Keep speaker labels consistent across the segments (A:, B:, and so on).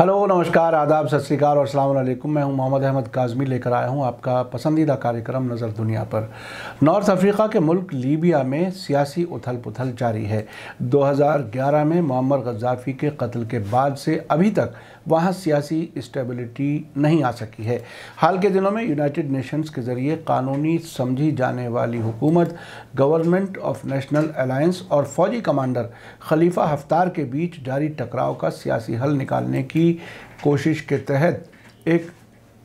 A: hello नमस्कार आदाब सत श्रीकाल और अल्लाम मैं हूं मोहम्मद अहमद काजमी लेकर आया हूं आपका पसंदीदा कार्यक्रम नज़र दुनिया पर नॉर्थ अफ्रीका के मुल्क लीबिया में सियासी उथल पुथल जारी है 2011 में मोहम्मद गद्दाफी के कत्ल के बाद से अभी तक वहाँ सियासी स्टेबिलिटी नहीं आ सकी है हाल के दिनों में यूनाइटेड नेशंस के ज़रिए कानूनी समझी जाने वाली हुकूमत गवर्नमेंट ऑफ नेशनल अलायंस और फौजी कमांडर खलीफा हफ्तार के बीच जारी टकराव का सियासी हल निकालने की कोशिश के तहत एक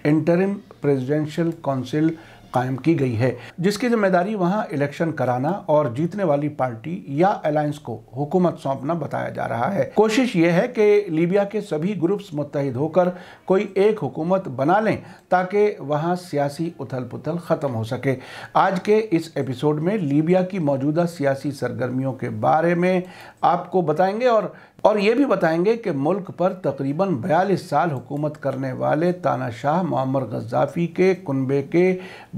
A: इंटरिम प्रेसिडेंशियल काउंसिल कायम की गई है जिसकी जिम्मेदारी वहां इलेक्शन कराना और जीतने वाली पार्टी या अलायंस को हुकूमत सौंपना बताया जा रहा है कोशिश यह है कि लीबिया के सभी ग्रुप्स मुतहद होकर कोई एक हुकूमत बना लें ताकि वहाँ सियासी उथल पुथल ख़त्म हो सके आज के इस एपिसोड में लीबिया की मौजूदा सियासी सरगर्मियों के बारे में आपको बताएंगे और और ये भी बताएंगे कि मुल्क पर तकरीबन बयालीस साल हुकूमत करने वाले तानाशाह मोहम्मद गजाफी के कुनबे के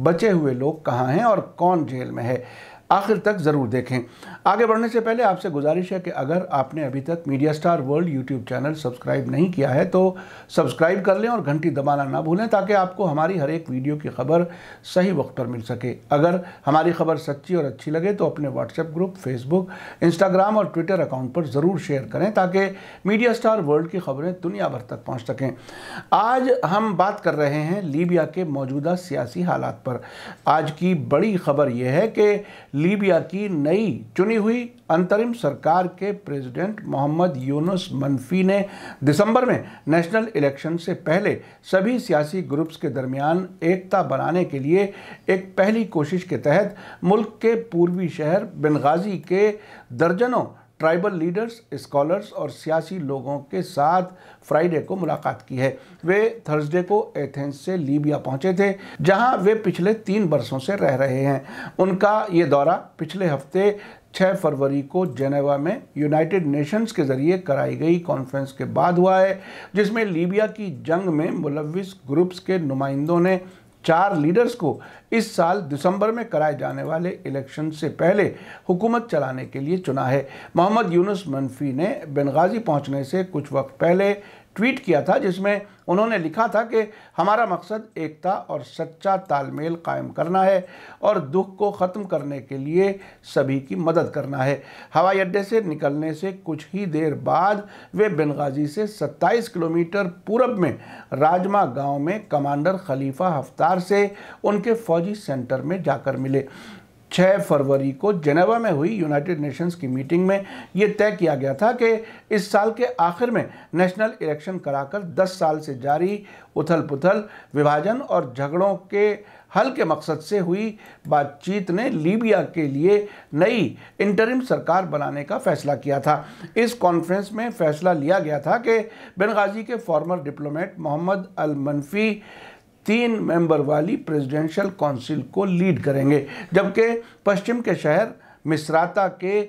A: बचे हुए लोग कहाँ हैं और कौन जेल में है आखिर तक ज़रूर देखें आगे बढ़ने से पहले आपसे गुजारिश है कि अगर आपने अभी तक media star world YouTube channel subscribe नहीं किया है तो सब्सक्राइब कर लें और घंटी दबाना ना भूलें ताकि आपको हमारी हर एक वीडियो की खबर सही वक्त पर मिल सके अगर हमारी खबर सच्ची और अच्छी लगे तो अपने व्हाट्सएप ग्रुप फेसबुक इंस्टाग्राम और ट्विटर अकाउंट पर ज़रूर शेयर करें ताकि मीडिया स्टार वर्ल्ड की खबरें दुनिया भर तक पहुँच सकें आज हम बात कर रहे हैं लीबिया के मौजूदा सियासी हालात पर आज की बड़ी खबर यह है कि लीबिया की नई चुनी हुई अंतरिम सरकार के प्रेसिडेंट मोहम्मद यूनुस मनफी ने दिसंबर में नेशनल इलेक्शन से पहले सभी सियासी ग्रुप्स के दरमियान एकता बनाने के लिए एक पहली कोशिश के तहत मुल्क के पूर्वी शहर बेनगाजी के दर्जनों ट्राइबल लीडर्स स्कॉलर्स और सियासी लोगों के साथ फ्राइडे को मुलाकात की है वे थर्सडे को एथेंस से लीबिया पहुंचे थे जहां वे पिछले तीन वर्षों से रह रहे हैं उनका ये दौरा पिछले हफ्ते 6 फरवरी को जेनेवा में यूनाइटेड नेशंस के ज़रिए कराई गई कॉन्फ्रेंस के बाद हुआ है जिसमें लीबिया की जंग में मुलविस ग्रुप्स के नुमाइंदों ने चार लीडर्स को इस साल दिसंबर में कराए जाने वाले इलेक्शन से पहले हुकूमत चलाने के लिए चुना है मोहम्मद यूनुस मनफी ने बेनगाजी पहुंचने से कुछ वक्त पहले ट्वीट किया था जिसमें उन्होंने लिखा था कि हमारा मकसद एकता और सच्चा तालमेल कायम करना है और दुख को ख़त्म करने के लिए सभी की मदद करना है हवाई अड्डे से निकलने से कुछ ही देर बाद वे बेनगाजी से 27 किलोमीटर पूरब में राजमा गांव में कमांडर खलीफा हफ्तार से उनके फौजी सेंटर में जाकर मिले छः फरवरी को जेनेवा में हुई यूनाइटेड नेशंस की मीटिंग में ये तय किया गया था कि इस साल के आखिर में नेशनल इलेक्शन कराकर 10 साल से जारी उथल पुथल विभाजन और झगड़ों के हल के मकसद से हुई बातचीत ने लीबिया के लिए नई इंटरिम सरकार बनाने का फैसला किया था इस कॉन्फ्रेंस में फैसला लिया गया था कि बेनगाजी के फॉर्मर डिप्लोमेट मोहम्मद अलमनफी तीन मेंबर वाली प्रेसिडेंशियल काउंसिल को लीड करेंगे जबकि पश्चिम के शहर मिसराता के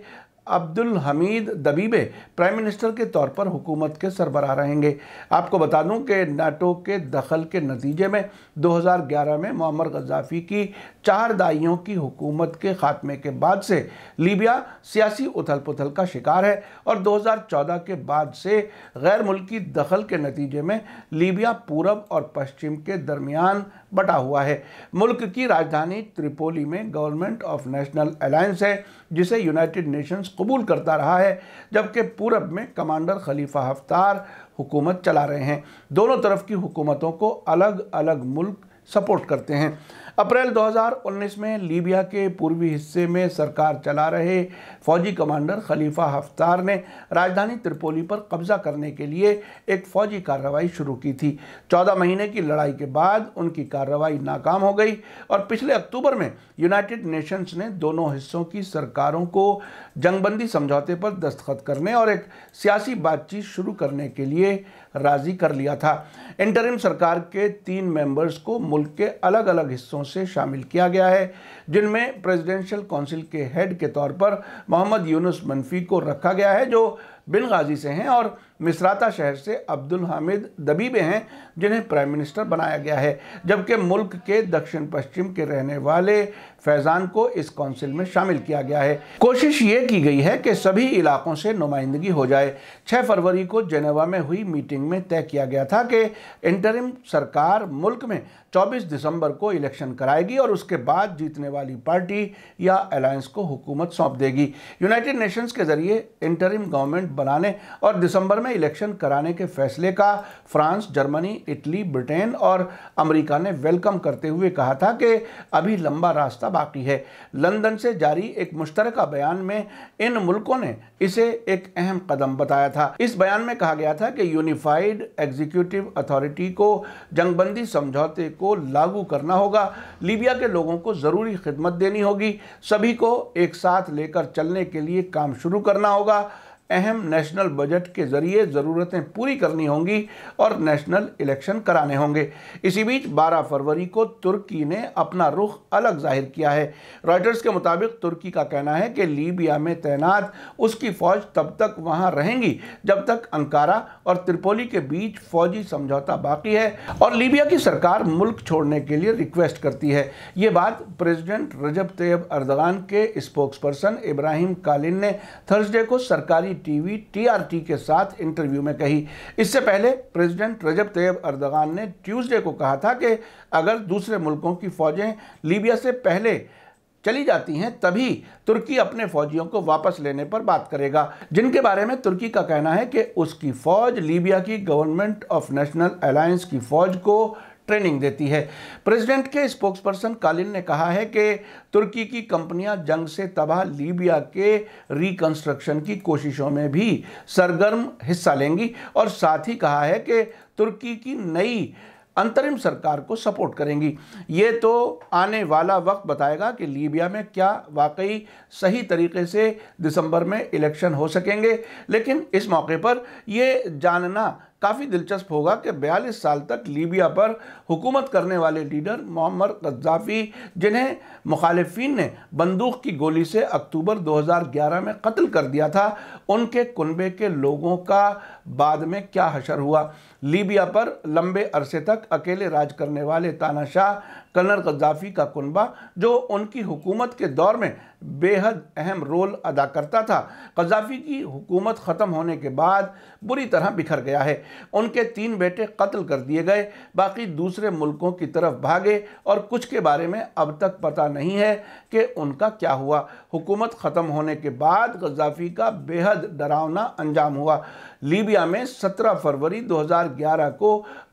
A: Abdul Hamid Dbeibah prime minister के तौर पर हुकूमत के सरबरा रहेंगे आपको बता दूं कि नाटो के दखल के नतीजे में 2011 में मोहम्मद गजाफी की चार दाइयों की हुकूमत के खात्मे के बाद से लीबिया सियासी उथल पुथल का शिकार है और 2014 के बाद से गैर मुल्की दखल के नतीजे में लीबिया पूरब और पश्चिम के दरमियान बटा हुआ है मुल्क की राजधानी त्रिपोली में गवर्नमेंट ऑफ नेशनल अलायंस है जिसे यूनाइटेड नेशंस कबूल करता रहा है जबकि पूरब में कमांडर खलीफा हफ्तार हुकूमत चला रहे हैं दोनों तरफ की हुकूमतों को अलग अलग मुल्क सपोर्ट करते हैं अप्रैल 2019 में लीबिया के पूर्वी हिस्से में सरकार चला रहे फौजी कमांडर खलीफा हफ्तार ने राजधानी त्रिपोली पर कब्जा करने के लिए एक फौजी कार्रवाई शुरू की थी 14 महीने की लड़ाई के बाद उनकी कार्रवाई नाकाम हो गई और पिछले अक्टूबर में यूनाइटेड नेशंस ने दोनों हिस्सों की सरकारों को जंगबंदी समझौते पर दस्तखत करने और एक सियासी बातचीत शुरू करने के लिए राज़ी कर लिया था इंटरिम सरकार के तीन मेंबर्स को मुल्क के अलग अलग हिस्सों से शामिल किया गया है जिनमें प्रेसिडेंशियल काउंसिल के हेड के तौर पर मोहम्मद यूनुस मनफी को रखा गया है जो बिन गाजी से हैं और मिसराता शहर से अब्दुल हामिद दबीबे हैं जिन्हें प्राइम मिनिस्टर बनाया गया है जबकि मुल्क के दक्षिण पश्चिम के रहने वाले फैज़ान को इस काउंसिल में शामिल किया गया है कोशिश ये की गई है कि सभी इलाकों से नुमाइंदगी हो जाए 6 फरवरी को जेनेवा में हुई मीटिंग में तय किया गया था कि इंटरिम सरकार मुल्क में 24 दिसंबर को इलेक्शन कराएगी और उसके बाद जीतने वाली पार्टी या अलायंस को हुकूमत सौंप देगी यूनाइटेड नेशंस के ज़रिए इंटरिम गवर्नमेंट बनाने और दिसंबर में इलेक्शन कराने के फैसले का फ्रांस जर्मनी इटली ब्रिटेन और अमेरिका ने वेलकम करते हुए कहा था कि अभी लंबा रास्ता बाकी है लंदन से जारी एक मुश्तरका बयान में इन मुल्कों ने इसे एक अहम कदम बताया था इस बयान में कहा गया था कि यूनिफाइड एग्जीक्यूटिव अथॉरिटी को जंगबंदी समझौते को लागू करना होगा लीबिया के लोगों को ज़रूरी खिदमत देनी होगी सभी को एक साथ लेकर चलने के लिए काम शुरू करना होगा अहम नेशनल बजट के जरिए ज़रूरतें पूरी करनी होंगी और नेशनल इलेक्शन कराने होंगे इसी बीच 12 फरवरी को तुर्की ने अपना रुख अलग जाहिर किया है रॉयटर्स के मुताबिक तुर्की का कहना है कि लीबिया में तैनात उसकी फ़ौज तब तक वहाँ रहेंगी जब तक अंकारा और त्रिपोली के बीच फौजी समझौता बाकी है और लीबिया की सरकार मुल्क छोड़ने के लिए रिक्वेस्ट करती है ये बात प्रेजिडेंट रजब तैयब अर्दगान के स्पोक्स पर्सन इब्राहिम कालिन ने थर्सडे को सरकारी टीवी टीआरटी के साथ इंटरव्यू में कही इससे पहले प्रेसिडेंट रजब तैयब अर्दगान ने ट्यूसडे को कहा था कि अगर दूसरे मुल्कों की फ़ौजें लीबिया से पहले चली जाती हैं तभी तुर्की अपने फौजियों को वापस लेने पर बात करेगा जिनके बारे में तुर्की का कहना है कि उसकी फौज लीबिया की गवर्नमेंट ऑफ नेशनल अलायंस की फौज को ट्रेनिंग देती है प्रेसिडेंट के स्पोक्स पर्सन कालिन ने कहा है कि तुर्की की कंपनियां जंग से तबाह लीबिया के रिकंस्ट्रक्शन की कोशिशों में भी सरगर्म हिस्सा लेंगी और साथ ही कहा है कि तुर्की की नई अंतरिम सरकार को सपोर्ट करेंगी ये तो आने वाला वक्त बताएगा कि लीबिया में क्या वाकई सही तरीके से दिसंबर में इलेक्शन हो सकेंगे लेकिन इस मौके पर ये जानना काफ़ी दिलचस्प होगा कि 42 साल तक लीबिया पर हुकूमत करने वाले लीडर मोहम्मद कद्दाफी जिन्हें मुखालफी ने बंदूक की गोली से अक्टूबर 2011 में कत्ल कर दिया था उनके कुनबे के लोगों का बाद में क्या हशर हुआ लीबिया पर लंबे अरसे तक अकेले राज करने वाले तानाशाह कर्नल गद्दाफी का कुनबा जो उनकी हुकूमत के दौर में बेहद अहम रोल अदा करता था गद्दाफी की हुकूमत ख़त्म होने के बाद बुरी तरह बिखर गया है उनके तीन बेटे कत्ल कर दिए गए बाकी दूसरे मुल्कों की तरफ भागे और कुछ के बारे में अब तक पता नहीं है कि उनका क्या हुआ हुकूमत ख़त्म होने के बाद गद्दाफी का बेहद डरावना अंजाम हुआ लीबिया में 17 फरवरी 2011 को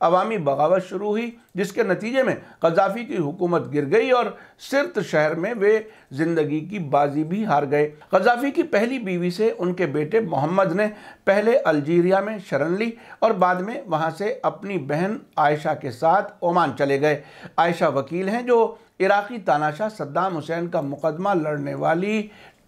A: अवामी बगावत शुरू हुई जिसके नतीजे में कजाफी की हुकूमत गिर गई और सिर्त शहर में वे ज़िंदगी की बाजी भी हार गए कजाफी की पहली बीवी से उनके बेटे मोहम्मद ने पहले अल्जीरिया में शरण ली और बाद में वहाँ से अपनी बहन आयशा के साथ ओमान चले गए आयशा वकील हैं जो इराक़ी तानाशाह सद्दाम हुसैन का मुकदमा लड़ने वाली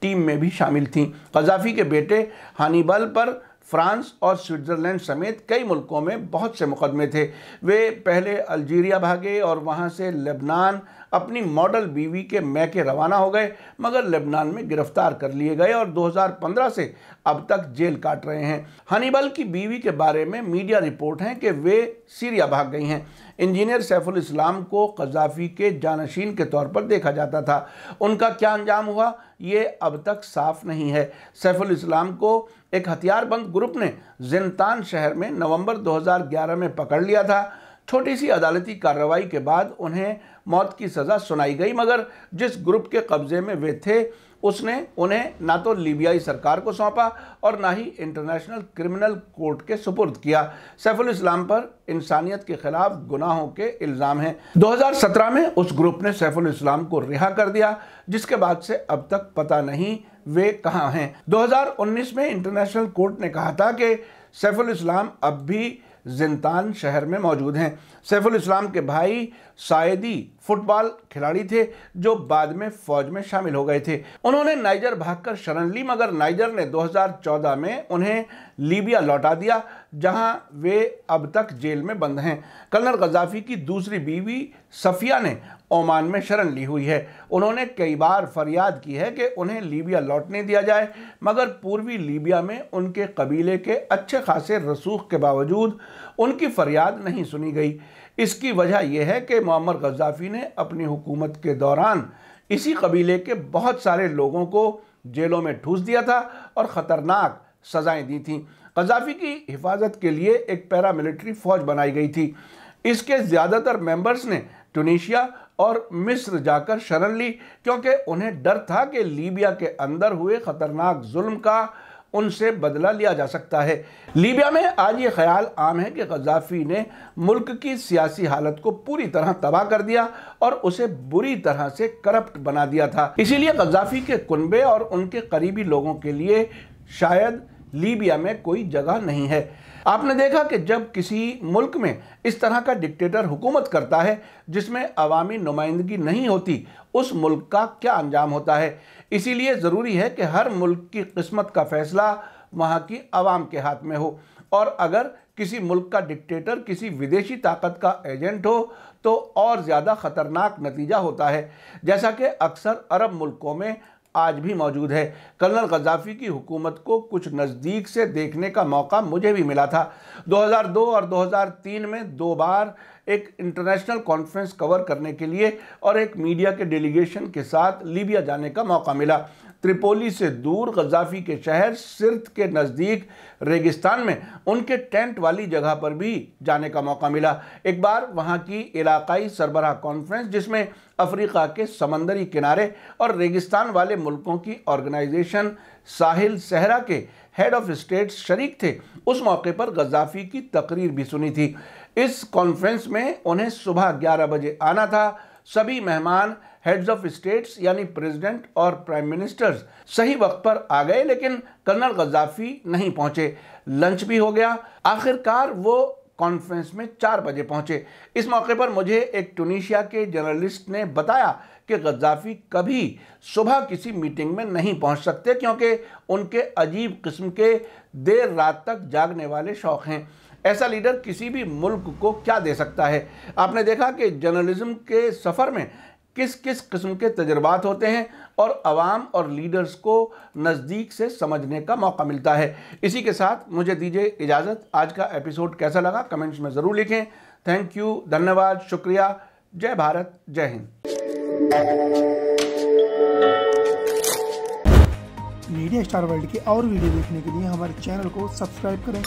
A: टीम में भी शामिल थीं कजाफी के बेटे हानिबल पर फ्रांस और स्विट्ज़रलैंड समेत कई मुल्कों में बहुत से मुकदमे थे वे पहले अल्जीरिया भागे और वहाँ से लेबनान अपनी मॉडल बीवी के मैके रवाना हो गए मगर लेबनान में गिरफ्तार कर लिए गए और 2015 से अब तक जेल काट रहे हैं हनीबल की बीवी के बारे में मीडिया रिपोर्ट हैं कि वे सीरिया भाग गई हैं इंजीनियर सैफुल इस्लाम को कजाफी के जानशीन के तौर पर देखा जाता था उनका क्या अंजाम हुआ ये अब तक साफ नहीं है सैफुल इस्लाम को एक हथियारबंद ग्रुप ने जिनतान शहर में नवंबर 2011 में पकड़ लिया था छोटी सी अदालती कार्रवाई के बाद उन्हें मौत की सज़ा सुनाई गई मगर जिस ग्रुप के कब्ज़े में वे थे उसने उन्हें ना तो लीबियाई सरकार को सौंपा और ना ही इंटरनेशनल क्रिमिनल कोर्ट के सुपुर्द किया सैफुल इस्लाम पर इंसानियत के खिलाफ गुनाहों के इल्ज़ाम हैं 2017 में उस ग्रुप ने सैफुल इस्लाम को रिहा कर दिया जिसके बाद से अब तक पता नहीं वे कहाँ हैं 2019 में इंटरनेशनल कोर्ट ने कहा था कि सैफुल इस्लाम अब भी जिनतान शहर में मौजूद हैं सैफुल इस्लाम के भाई सायदी फुटबॉल खिलाड़ी थे जो बाद में फौज में शामिल हो गए थे उन्होंने नाइजर भागकर शरण ली मगर नाइजर ने 2014 में उन्हें लीबिया लौटा दिया जहां वे अब तक जेल में बंद हैं कर्नल गजाफी की दूसरी बीवी सफिया ने ओमान में शरण ली हुई है उन्होंने कई बार फरियाद की है कि उन्हें लीबिया लौटने दिया जाए मगर पूर्वी लीबिया में उनके कबीले के अच्छे खासे रसूख के बावजूद उनकी फरियाद नहीं सुनी गई इसकी वजह यह है कि मोहम्मद गजाफी ने अपनी हुकूमत के दौरान इसी कबीले के बहुत सारे लोगों को जेलों में ठूस दिया था और ख़तरनाक सज़ाएं दी थीं कजाफी की हिफाजत के लिए एक पैरामिलिट्री फौज बनाई गई थी इसके ज़्यादातर मेंबर्स ने टूनिशिया और मिस्र जाकर शरण ली क्योंकि उन्हें डर था कि लीबिया के अंदर हुए ख़तरनाक जुल्म का उनसे बदला लिया जा सकता है लीबिया में आज ये ख्याल आम है कि गजाफी ने मुल्क की सियासी हालत को पूरी तरह तबाह कर दिया और उसे बुरी तरह से करप्ट बना दिया था इसीलिए गजाफी के कुनबे और उनके करीबी लोगों के लिए शायद लीबिया में कोई जगह नहीं है आपने देखा कि जब किसी मुल्क में इस तरह का डिक्टेटर हुकूमत करता है जिसमें अवामी नुमाइंदगी नहीं होती उस मुल्क का क्या अंजाम होता है इसीलिए ज़रूरी है कि हर मुल्क की किस्मत का फैसला वहाँ की आवाम के हाथ में हो और अगर किसी मुल्क का डिक्टेटर किसी विदेशी ताकत का एजेंट हो तो और ज़्यादा ख़तरनाक नतीजा होता है जैसा कि अक्सर अरब मुल्कों में आज भी मौजूद है कर्नल गजाफी की हुकूमत को कुछ नज़दीक से देखने का मौका मुझे भी मिला था 2002 और 2003 में दो बार एक इंटरनेशनल कॉन्फ्रेंस कवर करने के लिए और एक मीडिया के डेलीगेशन के साथ लीबिया जाने का मौका मिला त्रिपोली से दूर गजाफी के शहर सिर्त के नज़दीक रेगिस्तान में उनके टेंट वाली जगह पर भी जाने का मौका मिला एक बार वहाँ की इलाकाई सरबरा कॉन्फ्रेंस जिसमें अफ्रीका के समंदरी किनारे और रेगिस्तान वाले मुल्कों की ऑर्गेनाइजेशन साहिल सहरा के हेड ऑफ स्टेट शरीक थे उस मौके पर गजाफी की तकरीर भी सुनी थी इस कॉन्फ्रेंस में उन्हें सुबह 11 बजे आना था सभी मेहमान हेड्स ऑफ स्टेट्स यानी प्रेसिडेंट और प्राइम मिनिस्टर्स सही वक्त पर आ गए लेकिन कर्नल गजाफी नहीं पहुंचे लंच भी हो गया आखिरकार वो कॉन्फ्रेंस में चार बजे पहुंचे इस मौके पर मुझे एक टूनिशिया के जर्नलिस्ट ने बताया कि गजाफी कभी सुबह किसी मीटिंग में नहीं पहुंच सकते क्योंकि उनके अजीब किस्म के देर रात तक जागने वाले शौक़ हैं ऐसा लीडर किसी भी मुल्क को क्या दे सकता है आपने देखा कि जर्नलिज्म के सफ़र में किस किस किस्म के तजर्बात होते हैं और आवाम और लीडर्स को नज़दीक से समझने का मौका मिलता है इसी के साथ मुझे दीजिए इजाज़त आज का एपिसोड कैसा लगा कमेंट्स में ज़रूर लिखें थैंक यू धन्यवाद शुक्रिया जय भारत जय हिंद मीडिया स्टार वर्ल्ड की और वीडियो देखने के लिए हमारे चैनल को सब्सक्राइब करें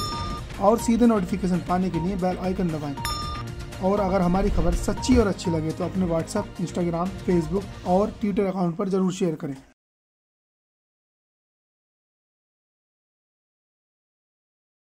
A: और सीधे नोटिफिकेशन पाने के लिए बेल आइकन दबाएं और अगर हमारी खबर सच्ची और अच्छी लगे तो अपने व्हाट्सएप इंस्टाग्राम फेसबुक और ट्विटर अकाउंट पर जरूर शेयर करें